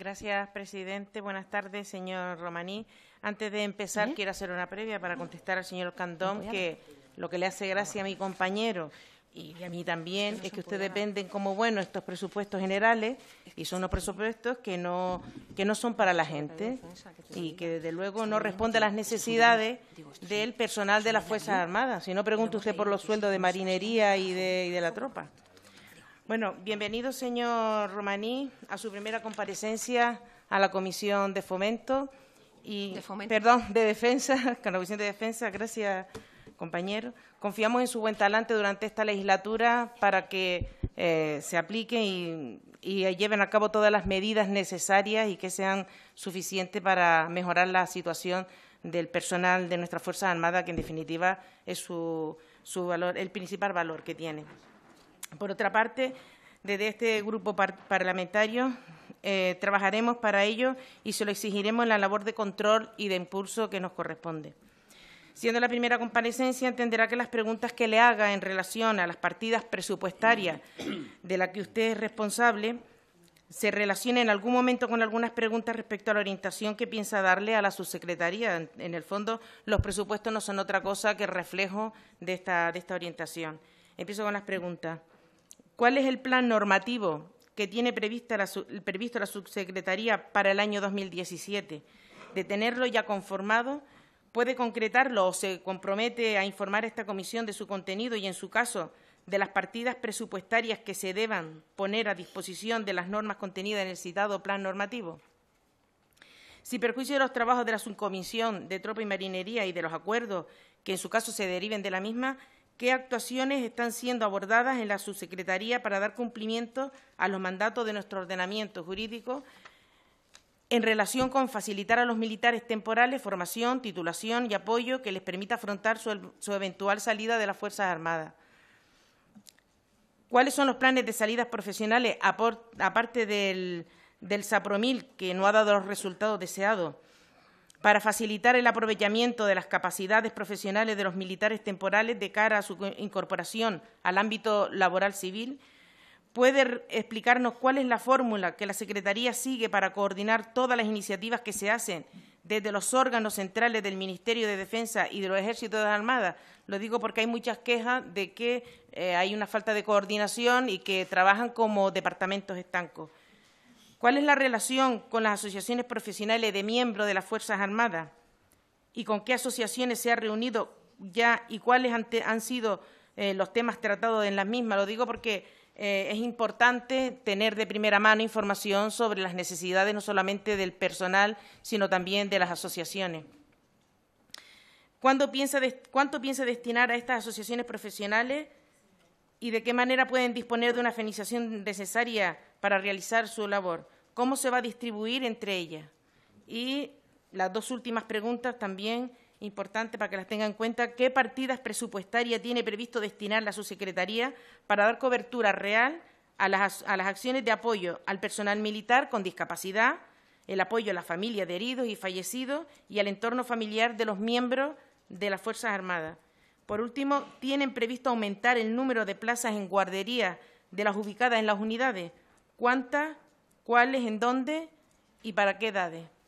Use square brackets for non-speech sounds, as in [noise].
Gracias, presidente. Buenas tardes, señor Romaní. Antes de empezar, quiero hacer una previa para contestar al señor Candón que lo que le hace gracia a mi compañero y a mí también es que ustedes venden como bueno estos presupuestos generales y son unos presupuestos que no que no son para la gente y que desde luego no responde a las necesidades del personal de las fuerzas armadas si no pregunte usted por los sueldos de marinería y de la tropa bueno, bienvenido, señor Romaní, a su primera comparecencia a la Comisión de Fomento y perdón, de Defensa, [laughs] con la Comisión de Defensa, gracias, compañero. Confiamos en su buen talante durante esta legislatura para que eh, se apliquen y, lleven a cabo todas las medidas necesarias y que sean suficientes para mejorar la situación del personal de nuestras Fuerzas Armadas, que en definitiva es su valor, el principal valor que tiene. Por otra parte, desde este grupo parlamentario eh, trabajaremos para ello y se lo exigiremos en la labor de control y de impulso que nos corresponde. Siendo la primera comparecencia, entenderá que las preguntas que le haga en relación a las partidas presupuestarias de las que usted es responsable se relacionen en algún momento con algunas preguntas respecto a la orientación que piensa darle a la subsecretaría. En el fondo, los presupuestos no son otra cosa que reflejo de esta orientación. Empiezo con las preguntas. ¿Cuál es el plan normativo que tiene previsto la subsecretaría para el año 2017? De tenerlo ya conformado, ¿puede concretarlo o se compromete a informar a esta comisión de su contenido y, en su caso, de las partidas presupuestarias que se deban poner a disposición de las normas contenidas en el citado plan normativo? ¿Si perjuicio de los trabajos de la subcomisión de Tropa y Marinería y de los acuerdos que en su caso se deriven de la misma, qué actuaciones están siendo abordadas en la subsecretaría para dar cumplimiento a los mandatos de nuestro ordenamiento jurídico en relación con facilitar a los militares temporales formación, titulación y apoyo que les permita afrontar su, eventual salida de las Fuerzas Armadas. ¿Cuáles son los planes de salidas profesionales, aparte del, del SAPROMIL, que no ha dado los resultados deseados? para facilitar el aprovechamiento de las capacidades profesionales de los militares temporales de cara a su incorporación al ámbito laboral civil, ¿puede explicarnos cuál es la fórmula que la Secretaría sigue para coordinar todas las iniciativas que se hacen desde los órganos centrales del Ministerio de Defensa y de los Ejércitos de las Armadas? Lo digo porque hay muchas quejas de que eh, hay una falta de coordinación y que trabajan como departamentos estancos. ¿Cuál es la relación con las asociaciones profesionales de miembros de las Fuerzas Armadas? ¿Y con qué asociaciones se ha reunido ya y cuáles han, sido eh, los temas tratados en las mismas? Lo digo porque eh, es importante tener de primera mano información sobre las necesidades no solamente del personal, sino también de las asociaciones. ¿Cuánto piensa, destinar a estas asociaciones profesionales y de qué manera pueden disponer de una financiación necesaria para realizar su labor, cómo se va a distribuir entre ellas. Y las dos últimas preguntas también importantes para que las tengan en cuenta, qué partidas presupuestarias tiene previsto destinar la subsecretaría para dar cobertura real a las, a las acciones de apoyo al personal militar con discapacidad, el apoyo a las familias de heridos y fallecidos y al entorno familiar de los miembros de las Fuerzas Armadas. Por último, ¿tienen previsto aumentar el número de plazas en guardería de las ubicadas en las unidades? ¿Cuántas? ¿Cuáles? ¿En dónde? ¿Y para qué edades?